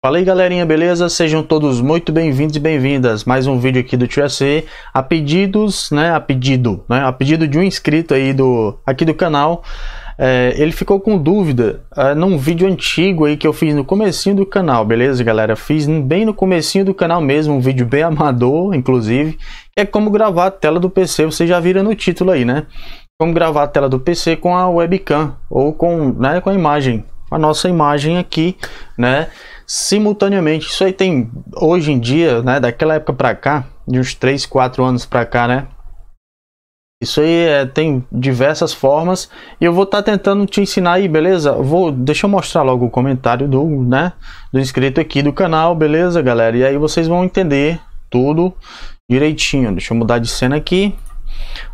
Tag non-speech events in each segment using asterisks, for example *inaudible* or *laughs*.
Fala aí galerinha, beleza? Sejam todos muito bem-vindos e bem-vindas. Mais um vídeo aqui do Tio a pedidos, né? A pedido, né? A pedido de um inscrito aí do aqui do canal. É, ele ficou com dúvida é, num vídeo antigo aí que eu fiz no comecinho do canal, beleza galera? Fiz bem no comecinho do canal mesmo, um vídeo bem amador, inclusive. É como gravar a tela do PC, você já vira no título aí, né? Como gravar a tela do PC com a webcam ou com, né, com a imagem, a nossa imagem aqui, né? simultaneamente. Isso aí tem hoje em dia, né, daquela época para cá, de uns 3, 4 anos para cá, né? Isso aí é, tem diversas formas e eu vou estar tá tentando te ensinar aí, beleza? Vou, deixa eu mostrar logo o comentário do, né, do inscrito aqui do canal, beleza, galera? E aí vocês vão entender tudo direitinho. Deixa eu mudar de cena aqui.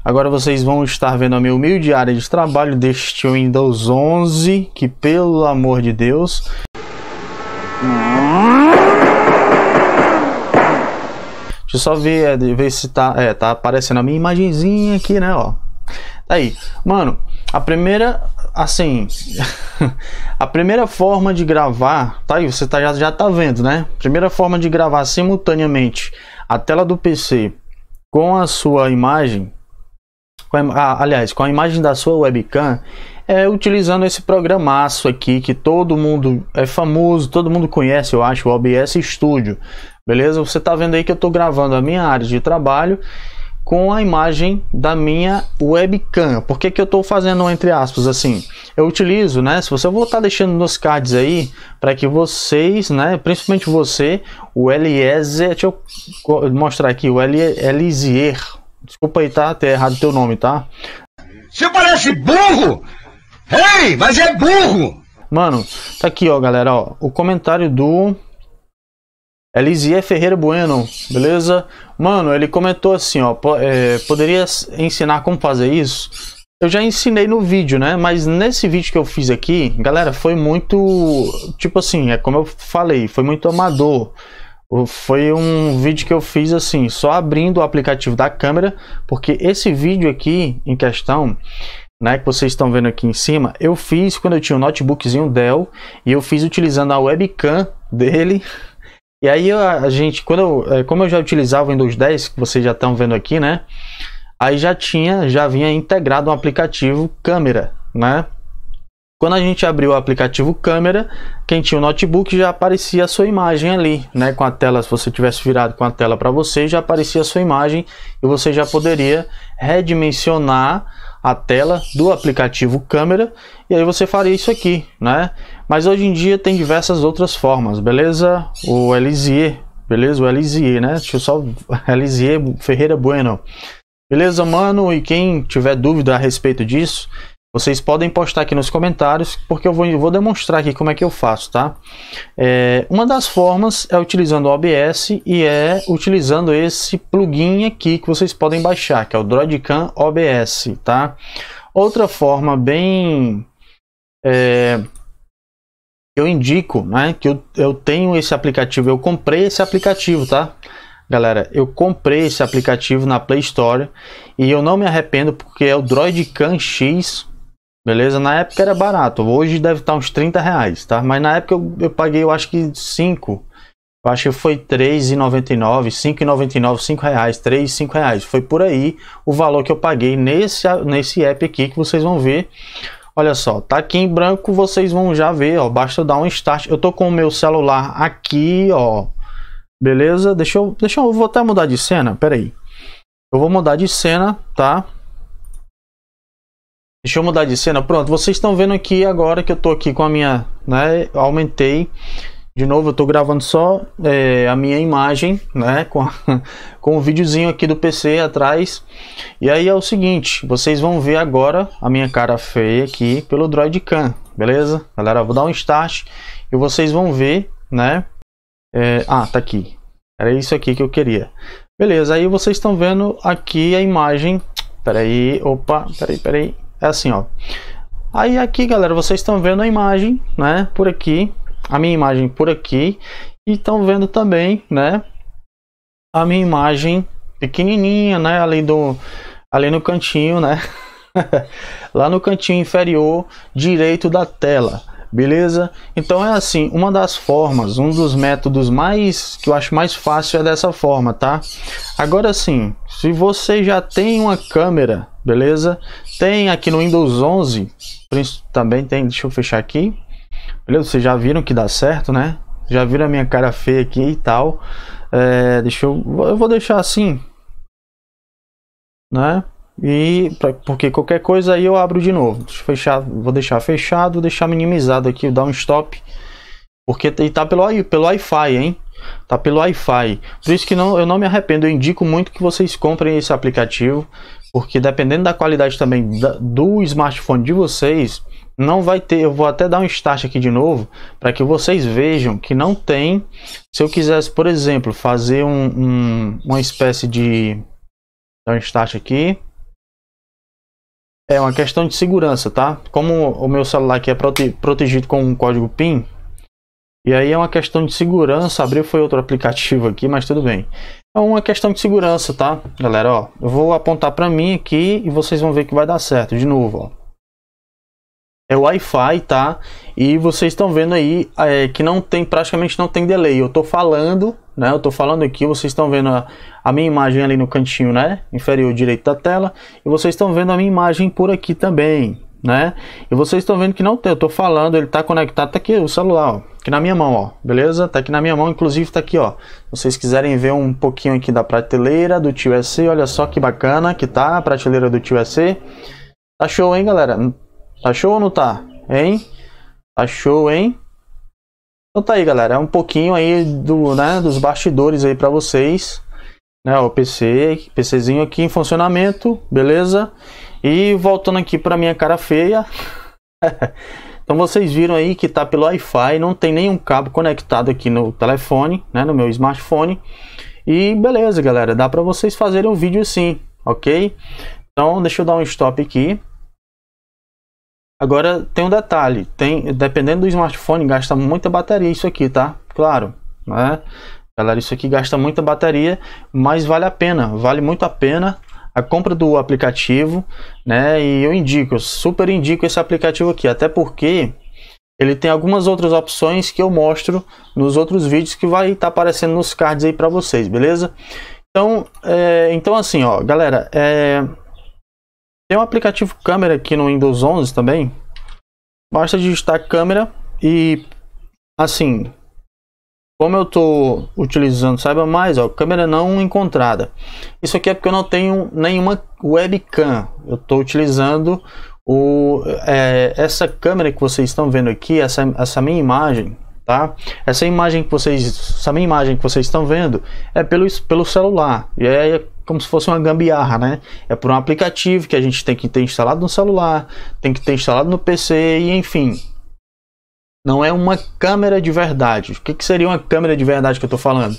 Agora vocês vão estar vendo a minha humilde área de trabalho deste Windows 11, que pelo amor de Deus, Deixa eu só ver, é, ver se tá. É, tá aparecendo a minha imagenzinha aqui, né? Ó. Tá aí. Mano, a primeira. Assim. *laughs* a primeira forma de gravar. Tá aí, você tá, já, já tá vendo, né? Primeira forma de gravar simultaneamente a tela do PC com a sua imagem. Com a, ah, aliás, com a imagem da sua webcam é, utilizando esse programaço aqui que todo mundo é famoso, todo mundo conhece, eu acho, o OBS Studio. Beleza? Você está vendo aí que eu estou gravando a minha área de trabalho com a imagem da minha webcam. Por que, que eu estou fazendo entre aspas assim? Eu utilizo, né? Se você vou estar tá deixando nos cards aí para que vocês, né? Principalmente você, o Eliezer, deixa eu mostrar aqui o Elizier. Desculpa aí, tá? Ter errado teu nome, tá? Você parece burro! Ei, mas é burro! Mano, tá aqui, ó, galera, ó, o comentário do Elisier Ferreira Bueno, beleza? Mano, ele comentou assim, ó, é, poderia ensinar como fazer isso? Eu já ensinei no vídeo, né? Mas nesse vídeo que eu fiz aqui, galera, foi muito, tipo assim, é como eu falei, foi muito amador. Foi um vídeo que eu fiz assim, só abrindo o aplicativo da câmera, porque esse vídeo aqui em questão, né, que vocês estão vendo aqui em cima, eu fiz quando eu tinha um notebookzinho Dell e eu fiz utilizando a webcam dele. E aí a gente, quando eu, é, como eu já utilizava o Windows 10, que vocês já estão vendo aqui, né? Aí já tinha, já vinha integrado um aplicativo câmera, né? Quando a gente abriu o aplicativo câmera, quem tinha o notebook já aparecia a sua imagem ali, né? Com a tela, se você tivesse virado com a tela para você, já aparecia a sua imagem e você já poderia redimensionar a tela do aplicativo câmera e aí você faria isso aqui, né? Mas hoje em dia tem diversas outras formas, beleza? O Elisier, beleza? O Elisier, né? Deixa eu só... *laughs* Elisier Ferreira Bueno. Beleza, mano? E quem tiver dúvida a respeito disso, vocês podem postar aqui nos comentários, porque eu vou, eu vou demonstrar aqui como é que eu faço, tá? É, uma das formas é utilizando o OBS e é utilizando esse plugin aqui que vocês podem baixar, que é o Droidcam OBS, tá? Outra forma bem... É, eu indico, né, que eu, eu tenho esse aplicativo, eu comprei esse aplicativo, tá? Galera, eu comprei esse aplicativo na Play Store e eu não me arrependo porque é o Droidcam X Beleza? Na época era barato. Hoje deve estar uns 30 reais, tá? Mas na época eu, eu paguei, eu acho que 5. Eu acho que foi R$3,99, R$5,99, 5 reais, 3, reais. Foi por aí o valor que eu paguei nesse, nesse app aqui que vocês vão ver. Olha só, tá aqui em branco, vocês vão já ver, ó. Basta dar um start. Eu tô com o meu celular aqui, ó. Beleza? Deixa eu, deixa eu, vou até mudar de cena, peraí. Eu vou mudar de cena, tá? Deixa eu mudar de cena. Pronto, vocês estão vendo aqui agora que eu tô aqui com a minha, né? Aumentei. De novo, eu tô gravando só é, a minha imagem, né? *laughs* Com, a, com o videozinho aqui do PC atrás. E aí é o seguinte, vocês vão ver agora a minha cara feia aqui pelo Droid Cam, beleza? Galera, vou dar um start e vocês vão ver, né? É, ah, tá aqui. Era isso aqui que eu queria. Beleza, aí vocês estão vendo aqui a imagem. Peraí, opa, peraí, peraí é assim, ó. Aí aqui, galera, vocês estão vendo a imagem, né, por aqui, a minha imagem por aqui, e estão vendo também, né, a minha imagem pequenininha, né, ali do ali no cantinho, né? *laughs* lá no cantinho inferior direito da tela. Beleza? Então é assim, uma das formas, um dos métodos mais que eu acho mais fácil é dessa forma, tá? Agora sim, se você já tem uma câmera, beleza? Tem aqui no Windows 11, também tem, deixa eu fechar aqui. Beleza? Vocês já viram que dá certo, né? Já viram a minha cara feia aqui e tal. É, deixa eu, eu vou deixar assim, né? E pra, porque qualquer coisa aí eu abro de novo. Fechar, vou deixar fechado, vou deixar minimizado aqui, dar um stop. Porque tá pelo, pelo Wi-Fi, hein? Tá pelo Wi-Fi. Por isso que não, eu não me arrependo. Eu indico muito que vocês comprem esse aplicativo. Porque dependendo da qualidade também da, do smartphone de vocês, não vai ter. Eu vou até dar um start aqui de novo. Para que vocês vejam que não tem. Se eu quisesse, por exemplo, fazer um, um uma espécie de. Dar um start aqui. É uma questão de segurança, tá? Como o meu celular aqui é prote protegido com um código PIN, e aí é uma questão de segurança. Abriu foi outro aplicativo aqui, mas tudo bem. É uma questão de segurança, tá? Galera, ó, eu vou apontar para mim aqui e vocês vão ver que vai dar certo de novo, ó. É Wi-Fi, tá? E vocês estão vendo aí é, que não tem, praticamente não tem delay. Eu tô falando né? Eu estou falando aqui, vocês estão vendo a, a, minha imagem ali no cantinho, né? Inferior direito da tela. E vocês estão vendo a minha imagem por aqui também, né? E vocês estão vendo que não tem, eu estou falando, ele está conectado, tá aqui o celular, ó, aqui na minha mão, ó, beleza? Tá aqui na minha mão, inclusive tá aqui, ó. Se vocês quiserem ver um pouquinho aqui da prateleira do Tio SC, olha só que bacana que tá a prateleira do Tio SC. Tá show, hein, galera? Tá show ou não tá? Hein? Tá show, hein? Então tá aí, galera. É um pouquinho aí do, né, dos bastidores aí para vocês. Né, o PC, PCzinho aqui em funcionamento, beleza? E voltando aqui para minha cara feia. *laughs* então vocês viram aí que tá pelo Wi-Fi, não tem nenhum cabo conectado aqui no telefone, né, no meu smartphone. E beleza, galera, dá para vocês fazerem um vídeo assim, ok? Então deixa eu dar um stop aqui. Agora tem um detalhe, tem, dependendo do smartphone, gasta muita bateria isso aqui, tá? Claro, né? Galera, isso aqui gasta muita bateria, mas vale a pena, vale muito a pena a compra do aplicativo, né? E eu indico, super indico esse aplicativo aqui, até porque ele tem algumas outras opções que eu mostro nos outros vídeos que vai estar tá aparecendo nos cards aí para vocês, beleza? Então, é, então assim, ó, galera, é, tem um aplicativo câmera aqui no Windows 11 também. Basta digitar câmera e assim, como eu estou utilizando, saiba mais, ó, câmera não encontrada. Isso aqui é porque eu não tenho nenhuma webcam. Eu estou utilizando o, é, essa câmera que vocês estão vendo aqui, essa, essa minha imagem, tá? Essa imagem que vocês, essa minha imagem que vocês estão vendo é pelo, pelo celular. E é como se fosse uma gambiarra, né? É por um aplicativo que a gente tem que ter instalado no celular, tem que ter instalado no PC e enfim. Não é uma câmera de verdade. O que, que seria uma câmera de verdade que eu estou falando?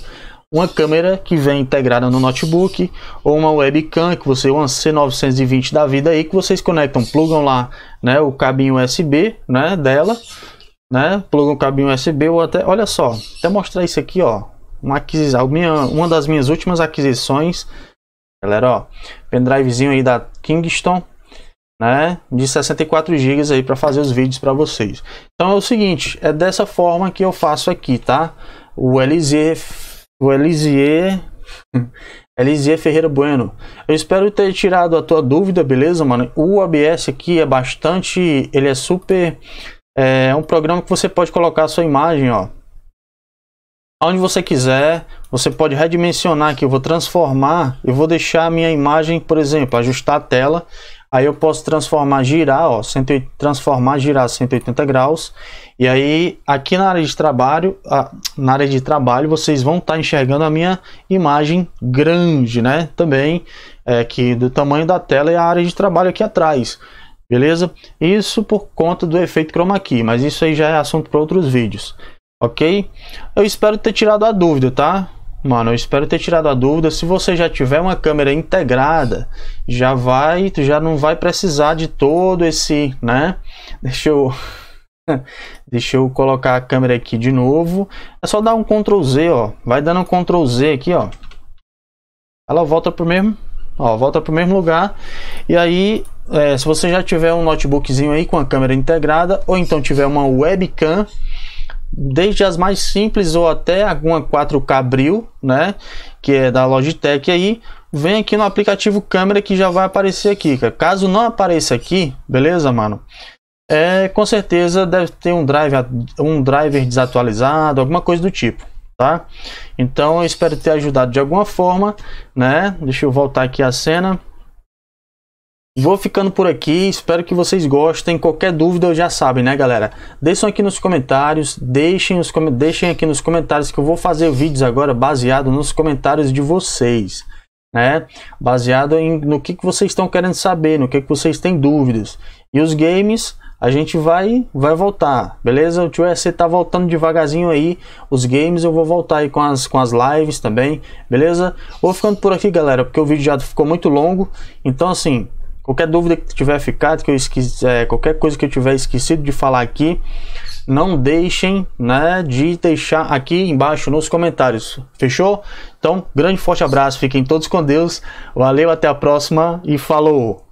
Uma câmera que vem integrada no notebook ou uma webcam que você uma C920 da vida aí que vocês conectam, plugam lá, né, o cabinho USB, né, dela, né? Plugam o cabinho USB ou até, olha só, até mostrar isso aqui, ó, uma aquisição, minha, uma das minhas últimas aquisições Galera, ó, pendrivezinho aí da Kingston, né, de 64 GB aí para fazer os vídeos para vocês. Então é o seguinte, é dessa forma que eu faço aqui, tá? O LZ, o LZ, LZ *laughs* Ferreira Bueno. Eu espero ter tirado a tua dúvida, beleza, mano? O OBS aqui é bastante, ele é super é um programa que você pode colocar a sua imagem, ó. Onde você quiser, você pode redimensionar aqui, eu vou transformar, eu vou deixar a minha imagem, por exemplo, ajustar a tela, aí eu posso transformar, girar, ó, 180, transformar, girar 180 graus, e aí aqui na área de trabalho, a, na área de trabalho, vocês vão estar tá enxergando a minha imagem grande, né, também, é, que do tamanho da tela e a área de trabalho aqui atrás, beleza? Isso por conta do efeito chroma key, mas isso aí já é assunto para outros vídeos ok? Eu espero ter tirado a dúvida, tá? Mano, eu espero ter tirado a dúvida. Se você já tiver uma câmera integrada, já vai, já não vai precisar de todo esse, né? *laughs* Deixa eu *laughs* Deixa eu colocar a câmera aqui de novo. É só dar um Ctrl Z, ó. Vai dando um Ctrl Z aqui, ó. Ela volta pro mesmo, ó, volta pro mesmo lugar. E aí, é, se você já tiver um notebookzinho aí com a câmera integrada, ou então tiver uma webcam, desde as mais simples ou até alguma 4K né, que é da Logitech aí, vem aqui no aplicativo câmera que já vai aparecer aqui, cara. Caso não apareça aqui, beleza, mano? É, com certeza deve ter um drive um driver desatualizado, alguma coisa do tipo, tá? Então eu espero ter ajudado de alguma forma, né? Deixa eu voltar aqui a cena. Vou ficando por aqui, espero que vocês gostem. Qualquer dúvida eu já sabem, né, galera? Deixem aqui nos comentários, deixem, os, deixem aqui nos comentários que eu vou fazer vídeos agora baseado nos comentários de vocês, né? Baseado em, no que, que vocês estão querendo saber, no que, que vocês têm dúvidas. E os games, a gente vai vai voltar, beleza? O Tio SC tá voltando devagarzinho aí, os games eu vou voltar aí com as, com as lives também, beleza? Vou ficando por aqui, galera, porque o vídeo já ficou muito longo, então assim... Qualquer dúvida que tiver ficado, que eu esqueci, é, qualquer coisa que eu tiver esquecido de falar aqui, não deixem né, de deixar aqui embaixo nos comentários. Fechou? Então, grande forte abraço, fiquem todos com Deus. Valeu, até a próxima e falou!